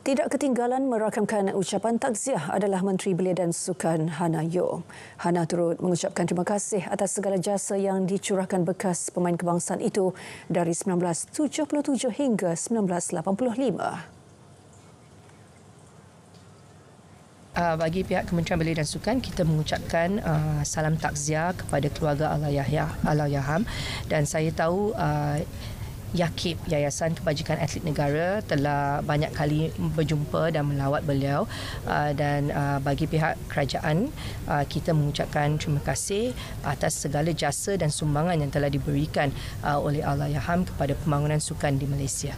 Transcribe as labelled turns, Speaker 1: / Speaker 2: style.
Speaker 1: Tidak ketinggalan merakamkan ucapan takziah adalah Menteri Belia dan Sukan Hana Yo. Hana turut mengucapkan terima kasih atas segala jasa yang dicurahkan bekas pemain kebangsaan itu dari 1977 hingga 1985.
Speaker 2: Uh, ah, bagi pihak Kementerian Belia dan Sukan, kita mengucapkan uh, salam takziah kepada keluarga Allah Yaham. Dan saya tahu uh, Yakib Yayasan Kebajikan Atlet Negara telah banyak kali berjumpa dan melawat beliau uh, dan uh, bagi pihak kerajaan uh, kita mengucapkan terima kasih atas segala jasa dan sumbangan yang telah diberikan oleh Allahyarham kepada pembangunan sukan di Malaysia.